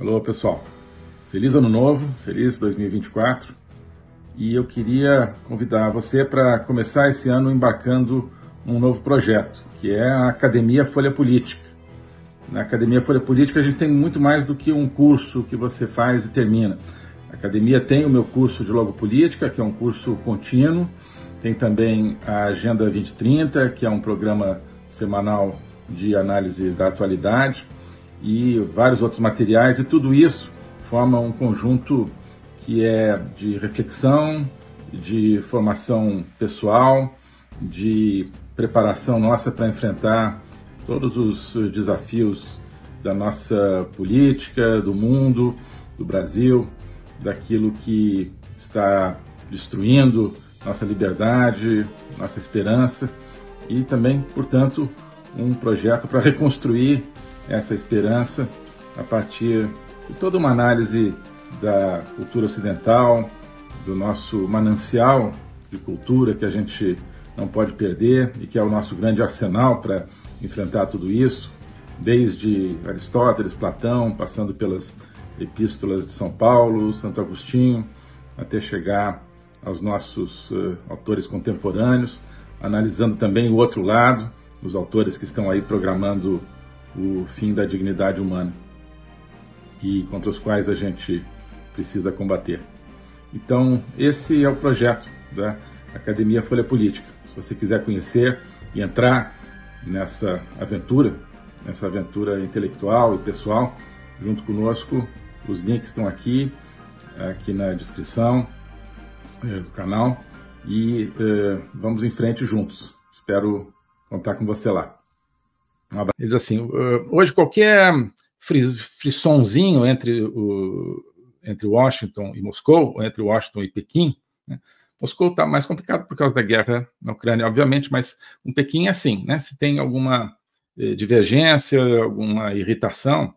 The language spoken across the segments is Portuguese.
Alô, pessoal. Feliz ano novo, feliz 2024. E eu queria convidar você para começar esse ano embarcando um novo projeto, que é a Academia Folha Política. Na Academia Folha Política a gente tem muito mais do que um curso que você faz e termina. A academia tem o meu curso de Logo Política, que é um curso contínuo. Tem também a Agenda 2030, que é um programa semanal de análise da atualidade e vários outros materiais, e tudo isso forma um conjunto que é de reflexão, de formação pessoal, de preparação nossa para enfrentar todos os desafios da nossa política, do mundo, do Brasil, daquilo que está destruindo nossa liberdade, nossa esperança e também, portanto, um projeto para reconstruir essa esperança a partir de toda uma análise da cultura ocidental, do nosso manancial de cultura que a gente não pode perder e que é o nosso grande arsenal para enfrentar tudo isso, desde Aristóteles, Platão, passando pelas epístolas de São Paulo, Santo Agostinho, até chegar aos nossos uh, autores contemporâneos, analisando também o outro lado, os autores que estão aí programando o fim da dignidade humana e contra os quais a gente precisa combater. Então, esse é o projeto da Academia Folha Política. Se você quiser conhecer e entrar nessa aventura, nessa aventura intelectual e pessoal, junto conosco, os links estão aqui, aqui na descrição eh, do canal e eh, vamos em frente juntos. Espero contar com você lá. Eles Ele diz assim: hoje qualquer frissonzinho entre, o, entre Washington e Moscou, ou entre Washington e Pequim, né? Moscou está mais complicado por causa da guerra na Ucrânia, obviamente, mas um Pequim é assim, né? Se tem alguma eh, divergência, alguma irritação,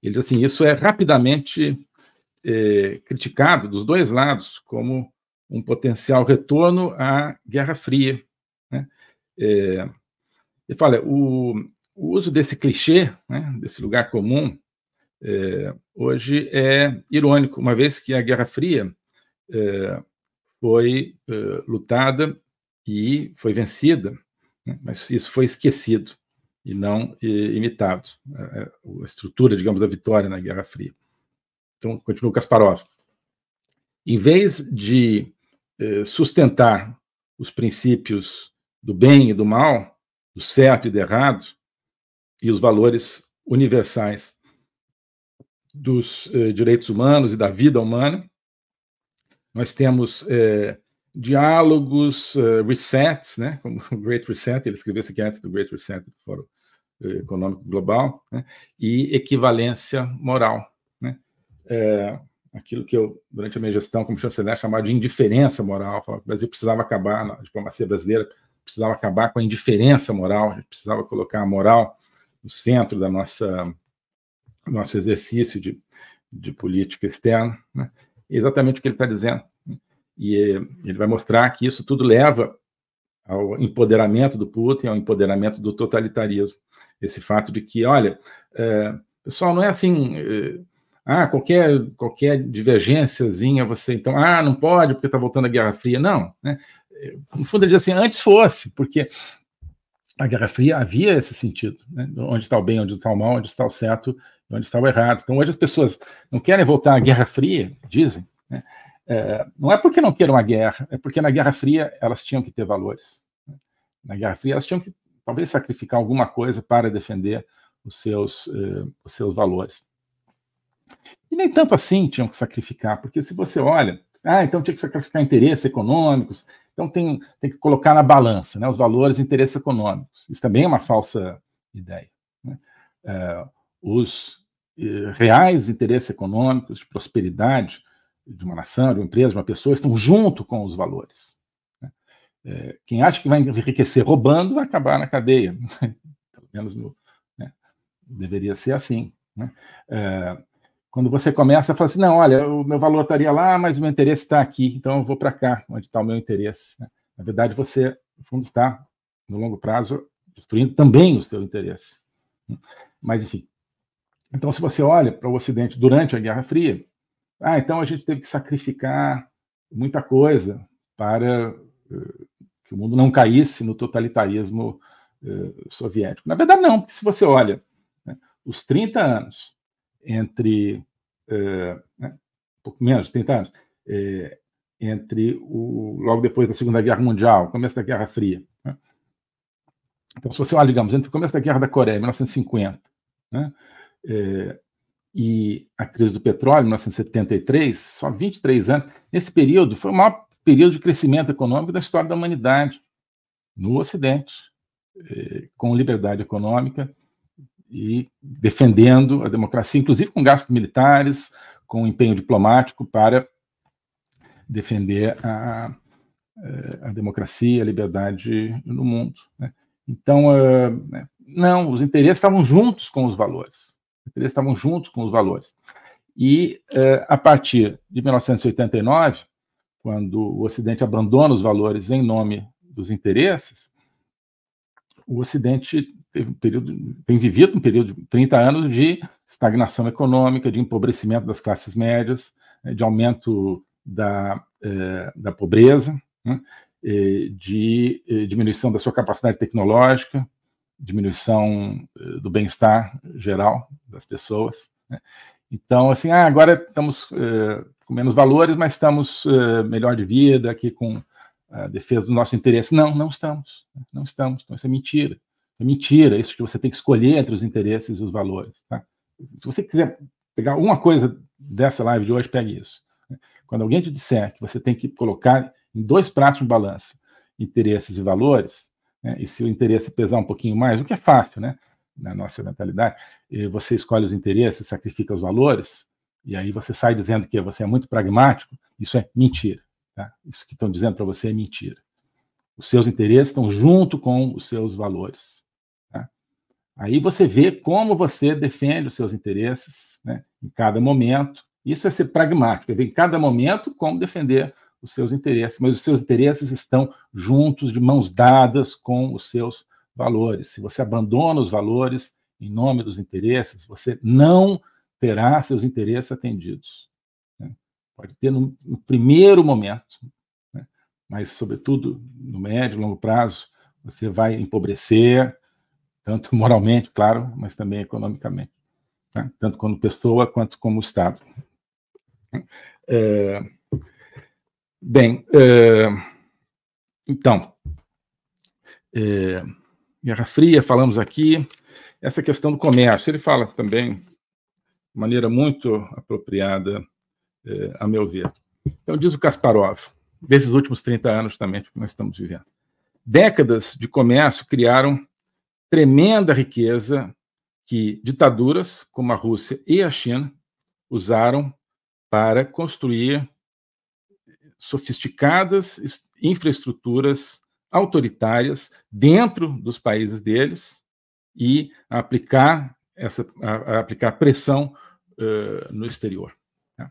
ele diz assim, isso é rapidamente eh, criticado dos dois lados como um potencial retorno à Guerra Fria, né? Eh, ele fala: o, o uso desse clichê, né, desse lugar comum, é, hoje é irônico, uma vez que a Guerra Fria é, foi é, lutada e foi vencida, né, mas isso foi esquecido e não imitado a estrutura, digamos, da vitória na Guerra Fria. Então, continua Kasparov. Em vez de é, sustentar os princípios do bem e do mal, do certo e do errado e os valores universais dos eh, direitos humanos e da vida humana. Nós temos eh, diálogos, eh, resets, né, como o Great Reset, ele escreveu isso aqui antes do Great Reset do Fórum eh, Econômico Global, né, e equivalência moral. Né, é, aquilo que eu, durante a minha gestão como chanceler, chamava de indiferença moral, falava que o Brasil precisava acabar, a diplomacia brasileira precisava acabar com a indiferença moral, a gente precisava colocar a moral no centro da nossa nosso exercício de, de política externa. Né? Exatamente o que ele está dizendo. Né? E ele vai mostrar que isso tudo leva ao empoderamento do Putin, ao empoderamento do totalitarismo. Esse fato de que, olha, é, pessoal, não é assim. É, ah, qualquer, qualquer divergênciazinha, você então, ah, não pode porque está voltando a Guerra Fria. Não, né? no fundo ele diz assim, antes fosse, porque na Guerra Fria havia esse sentido, né? onde está o bem, onde está o mal, onde está o certo, onde está o errado. Então hoje as pessoas não querem voltar à Guerra Fria, dizem, né? é, não é porque não queiram a guerra, é porque na Guerra Fria elas tinham que ter valores. Né? Na Guerra Fria elas tinham que talvez sacrificar alguma coisa para defender os seus, eh, os seus valores. E nem tanto assim tinham que sacrificar, porque se você olha ah, então tinha que sacrificar interesses econômicos. Então tem, tem que colocar na balança né, os valores e interesses econômicos. Isso também é uma falsa ideia. Né? Eh, os eh, reais interesses econômicos de prosperidade de uma nação, de uma empresa, de uma pessoa, estão junto com os valores. Né? Eh, quem acha que vai enriquecer roubando vai acabar na cadeia. Pelo menos no, né? deveria ser assim. Né? Quando você começa a falar assim, não, olha, o meu valor estaria lá, mas o meu interesse está aqui, então eu vou para cá, onde está o meu interesse. Na verdade, você, no fundo, está, no longo prazo, destruindo também o seu interesse. Mas, enfim. Então, se você olha para o Ocidente durante a Guerra Fria, ah, então a gente teve que sacrificar muita coisa para eh, que o mundo não caísse no totalitarismo eh, soviético. Na verdade, não, porque se você olha né, os 30 anos entre eh, né, um pouco menos de 30 anos, eh, entre o, logo depois da Segunda Guerra Mundial, começo da Guerra Fria. Né? Então, se você olha, digamos, entre o começo da Guerra da Coreia, 1950, né, é, e a crise do petróleo, 1973, só 23 anos, nesse período foi o maior período de crescimento econômico da história da humanidade, no Ocidente, é, com liberdade econômica, e defendendo a democracia, inclusive com gastos militares, com empenho diplomático para defender a, eh, a democracia, a liberdade no mundo. Né? Então, ah, né, não, os interesses estavam juntos com os valores. Os interesses estavam juntos com os valores. E eh, a partir de 1989, quando o Ocidente abandona os valores em nome dos interesses, o Ocidente teve um período, tem vivido um período de 30 anos de estagnação econômica, de empobrecimento das classes médias, né, de aumento da, eh, da pobreza, né, de eh, diminuição da sua capacidade tecnológica, diminuição eh, do bem-estar geral das pessoas. Né. Então, assim, ah, agora estamos com menos valores, mas estamos melhor de vida, aqui com a defesa do nosso interesse. Não, não estamos, não estamos, então isso é mentira. É mentira é isso que você tem que escolher entre os interesses e os valores. Tá? Se você quiser pegar uma coisa dessa live de hoje, pegue isso. Né? Quando alguém te disser que você tem que colocar em dois pratos de balança interesses e valores, né, e se o interesse pesar um pouquinho mais, o que é fácil, né? Na nossa mentalidade, eh, você escolhe os interesses, sacrifica os valores, e aí você sai dizendo que você é muito pragmático, isso é mentira. Tá? Isso que estão dizendo para você é mentira. Os seus interesses estão junto com os seus valores. Aí você vê como você defende os seus interesses né, em cada momento. Isso é ser pragmático, é ver em cada momento como defender os seus interesses, mas os seus interesses estão juntos, de mãos dadas com os seus valores. Se você abandona os valores em nome dos interesses, você não terá seus interesses atendidos. Né? Pode ter no, no primeiro momento, né? mas, sobretudo, no médio e longo prazo, você vai empobrecer, tanto moralmente, claro, mas também economicamente, tá? tanto como pessoa quanto como Estado. É, bem, é, então, é, Guerra Fria, falamos aqui, essa questão do comércio, ele fala também de maneira muito apropriada, é, a meu ver. Então, diz o Kasparov, desses últimos 30 anos também que nós estamos vivendo. Décadas de comércio criaram tremenda riqueza que ditaduras como a Rússia e a China usaram para construir sofisticadas infraestruturas autoritárias dentro dos países deles e aplicar essa a, a aplicar pressão uh, no exterior. Tá?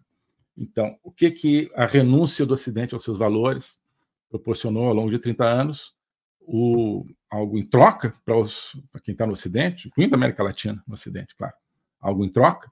Então, o que que a renúncia do Ocidente aos seus valores proporcionou ao longo de 30 anos? o, algo em troca para quem está no Ocidente, incluindo a América Latina, no Ocidente, claro, algo em troca.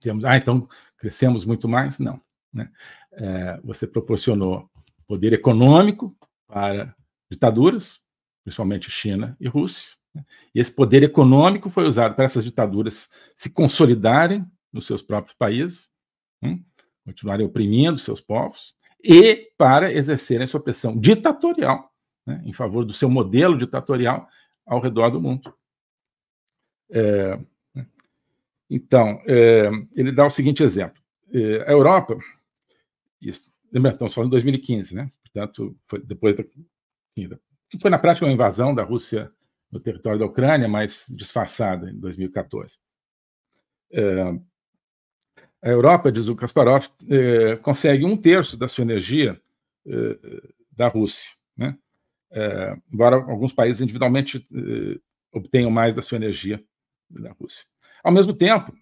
Temos, ah, então crescemos muito mais? Não. Né? É, você proporcionou poder econômico para ditaduras, principalmente China e Rússia. Né? E esse poder econômico foi usado para essas ditaduras se consolidarem nos seus próprios países, né? continuarem oprimindo seus povos, e para exercerem sua pressão ditatorial né, em favor do seu modelo ditatorial ao redor do mundo. É, né. então, é, ele dá o seguinte exemplo: é, a Europa, isso, estamos falando de 2015, né? Portanto, foi depois da. que foi na prática uma invasão da Rússia no território da Ucrânia, mas disfarçada em 2014. É, a Europa, diz o Kasparov, é, consegue um terço da sua energia é, da Rússia. Né? É, embora alguns países individualmente eh, obtenham mais da sua energia da Rússia. Ao mesmo tempo,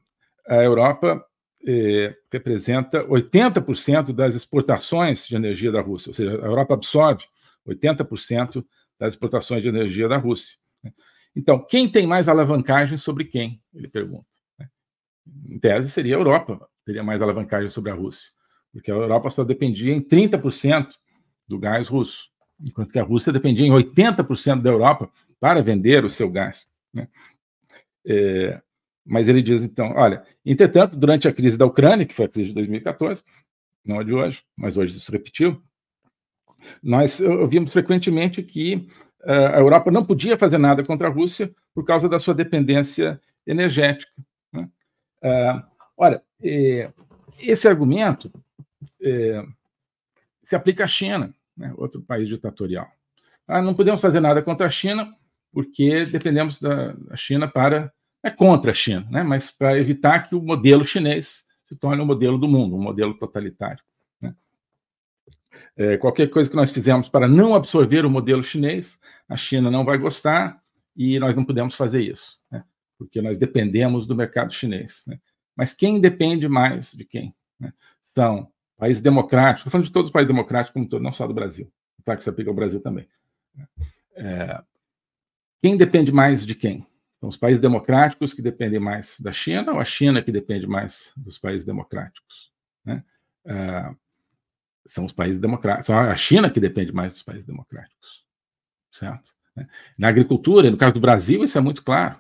a Europa eh, representa 80% das exportações de energia da Rússia, ou seja, a Europa absorve 80% das exportações de energia da Rússia. Né. Então, quem tem mais alavancagem sobre quem? Ele pergunta. Né. Em tese, seria a Europa, teria mais alavancagem sobre a Rússia, porque a Europa só dependia em 30% do gás russo enquanto que a Rússia dependia em 80% da Europa para vender o seu gás. Né? É, mas ele diz então: olha, entretanto, durante a crise da Ucrânia, que foi a crise de 2014, não a de hoje, mas hoje isso repetiu, nós ouvimos frequentemente que uh, a Europa não podia fazer nada contra a Rússia por causa da sua dependência energética. Né? Uh, olha, eh, esse argumento eh, se aplica à China né? outro país ditatorial. Ah, não podemos fazer nada contra a China, porque dependemos da China para. É contra a China, né? mas para evitar que o modelo chinês se torne o um modelo do mundo, um modelo totalitário. Né? É, qualquer coisa que nós fizermos para não absorver o modelo chinês, a China não vai gostar e nós não podemos fazer isso, né? porque nós dependemos do mercado chinês. Né? Mas quem depende mais de quem? Né, são País democrático, estou falando de todos os países democráticos, como todo, não só do Brasil. Claro tá? que se aplica ao Brasil também. Né? É, quem depende mais de quem? São os países democráticos que dependem mais da China ou a China que depende mais dos países democráticos? Né? É, são os países democráticos, são a China que depende mais dos países democráticos, certo? Né? Na agricultura, no caso do Brasil, isso é muito claro.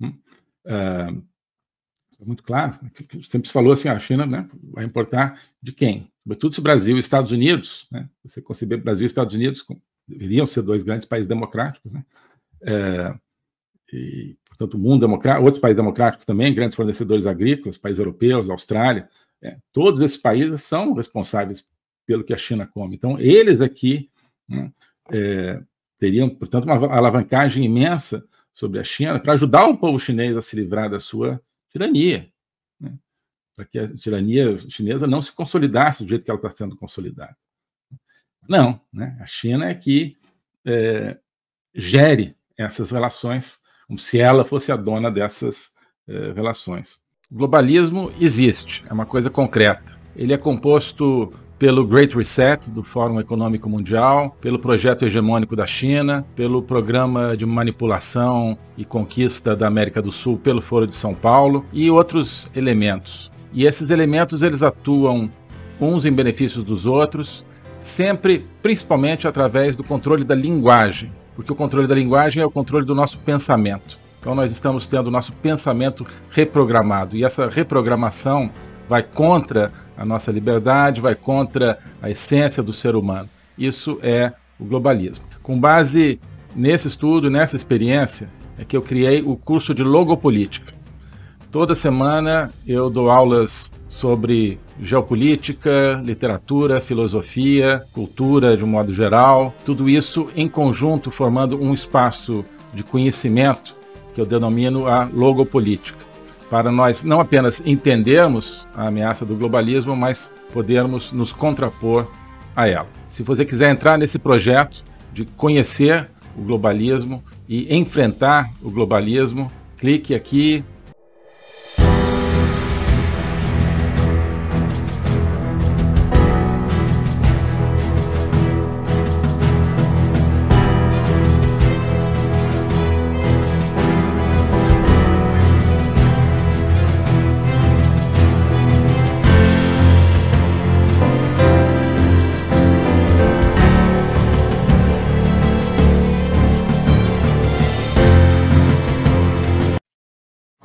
Uh, é muito claro, sempre se falou assim, a China né, vai importar de quem? Sobretudo se o Brasil e Estados Unidos, né, você conceber Brasil e Estados Unidos com, deveriam ser dois grandes países democráticos, né, é, e, portanto, o mundo democrático, outros países democráticos também, grandes fornecedores agrícolas, países europeus, Austrália, é, todos esses países são responsáveis pelo que a China come. Então, eles aqui né, é, teriam, portanto, uma alavancagem imensa sobre a China para ajudar o povo chinês a se livrar da sua tirania. Né? Para que a tirania chinesa não se consolidasse do jeito que ela está sendo consolidada. Não, né? a China é que é, gere essas relações como se ela fosse a dona dessas é, relações. O globalismo existe, é uma coisa concreta. Ele é composto pelo Great Reset do Fórum Econômico Mundial, pelo projeto hegemônico da China, pelo programa de manipulação e conquista da América do Sul pelo Foro de São Paulo e outros elementos. E esses elementos eles atuam uns em benefício dos outros, sempre principalmente através do controle da linguagem, porque o controle da linguagem é o controle do nosso pensamento. Então nós estamos tendo o nosso pensamento reprogramado e essa reprogramação vai contra a nossa liberdade, vai contra a essência do ser humano. Isso é o globalismo. Com base nesse estudo, nessa experiência, é que eu criei o curso de logopolítica. Toda semana eu dou aulas sobre geopolítica, literatura, filosofia, cultura de um modo geral, tudo isso em conjunto formando um espaço de conhecimento que eu denomino a logopolítica para nós não apenas entendermos a ameaça do globalismo, mas podermos nos contrapor a ela. Se você quiser entrar nesse projeto de conhecer o globalismo e enfrentar o globalismo, clique aqui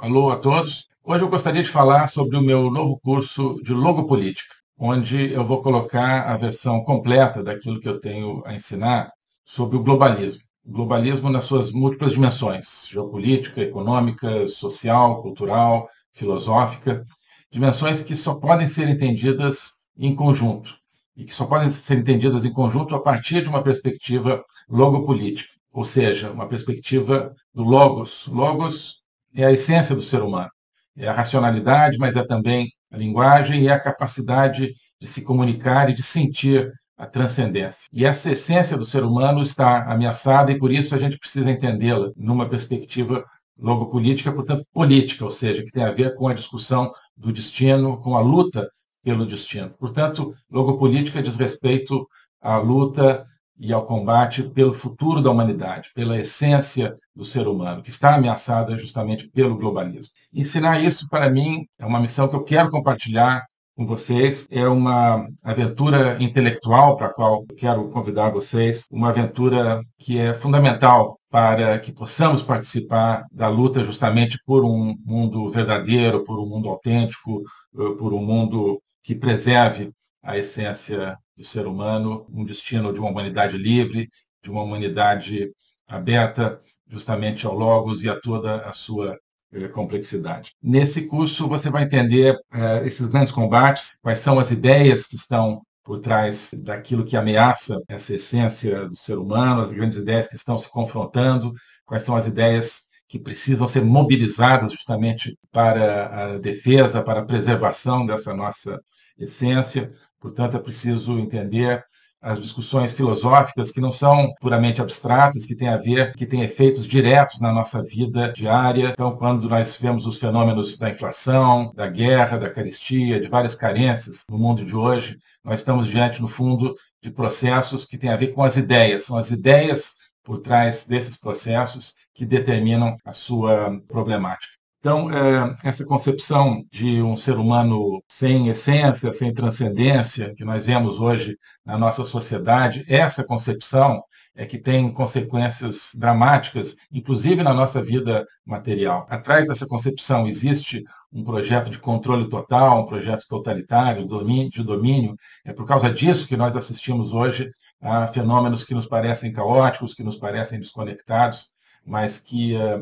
Alô a todos. Hoje eu gostaria de falar sobre o meu novo curso de logopolítica, onde eu vou colocar a versão completa daquilo que eu tenho a ensinar sobre o globalismo. O globalismo nas suas múltiplas dimensões: geopolítica, econômica, social, cultural, filosófica, dimensões que só podem ser entendidas em conjunto e que só podem ser entendidas em conjunto a partir de uma perspectiva logopolítica, ou seja, uma perspectiva do logos. Logos é a essência do ser humano. É a racionalidade, mas é também a linguagem e a capacidade de se comunicar e de sentir a transcendência. E essa essência do ser humano está ameaçada e por isso a gente precisa entendê-la numa perspectiva logopolítica, portanto política, ou seja, que tem a ver com a discussão do destino, com a luta pelo destino. Portanto, logopolítica diz respeito à luta e ao combate pelo futuro da humanidade, pela essência do ser humano, que está ameaçada justamente pelo globalismo. Ensinar isso, para mim, é uma missão que eu quero compartilhar com vocês. É uma aventura intelectual para a qual quero convidar vocês, uma aventura que é fundamental para que possamos participar da luta justamente por um mundo verdadeiro, por um mundo autêntico, eh, por um mundo que preserve a essência do ser humano, um destino de uma humanidade livre, de uma humanidade aberta justamente ao Logos e a toda a sua eh, complexidade. Nesse curso você vai entender uh, esses grandes combates, quais são as ideias que estão por trás daquilo que ameaça essa essência do ser humano, as grandes ideias que estão se confrontando, quais são as ideias que precisam ser mobilizadas justamente para a defesa, para a preservação dessa nossa essência, Portanto, é preciso entender as discussões filosóficas que não são puramente abstratas, que têm a ver, que têm efeitos diretos na nossa vida diária. Então, quando nós vemos os fenômenos da inflação, da guerra, da caristia, de várias carências no mundo de hoje, nós estamos diante, no fundo, de processos que têm a ver com as ideias. São as ideias por trás desses processos que determinam a sua problemática. Então, é, essa concepção de um ser humano sem essência, sem transcendência, que nós vemos hoje na nossa sociedade, essa concepção é que tem consequências dramáticas, inclusive na nossa vida material. Atrás dessa concepção existe um projeto de controle total, um projeto totalitário, de domínio. É por causa disso que nós assistimos hoje a fenômenos que nos parecem caóticos, que nos parecem desconectados, mas que é,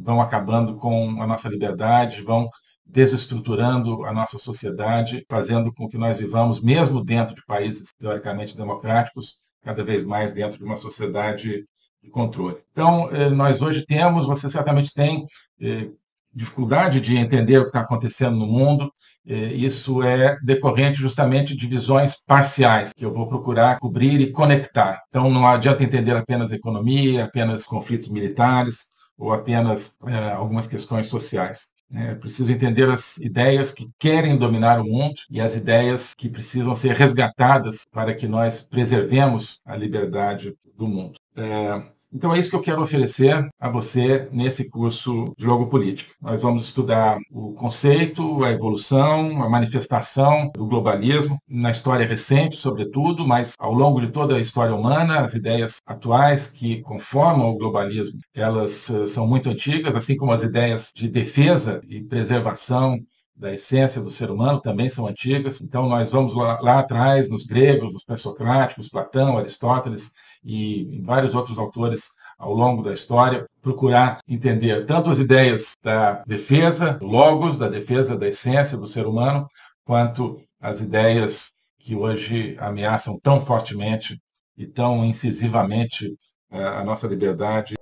vão acabando com a nossa liberdade, vão desestruturando a nossa sociedade, fazendo com que nós vivamos, mesmo dentro de países teoricamente democráticos, cada vez mais dentro de uma sociedade de controle. Então, eh, nós hoje temos, você certamente tem eh, dificuldade de entender o que está acontecendo no mundo. Eh, isso é decorrente justamente de visões parciais, que eu vou procurar cobrir e conectar. Então, não adianta entender apenas economia, apenas conflitos militares ou apenas é, algumas questões sociais. É preciso entender as ideias que querem dominar o mundo e as ideias que precisam ser resgatadas para que nós preservemos a liberdade do mundo. É, então é isso que eu quero oferecer a você nesse curso de Logopolítica. Nós vamos estudar o conceito, a evolução, a manifestação do globalismo na história recente, sobretudo, mas ao longo de toda a história humana, as ideias atuais que conformam o globalismo, elas eh, são muito antigas, assim como as ideias de defesa e preservação da essência do ser humano também são antigas. Então nós vamos lá, lá atrás, nos gregos, nos pré-socráticos, Platão, Aristóteles, e vários outros autores ao longo da história, procurar entender tanto as ideias da defesa, do logos, da defesa da essência do ser humano, quanto as ideias que hoje ameaçam tão fortemente e tão incisivamente eh, a nossa liberdade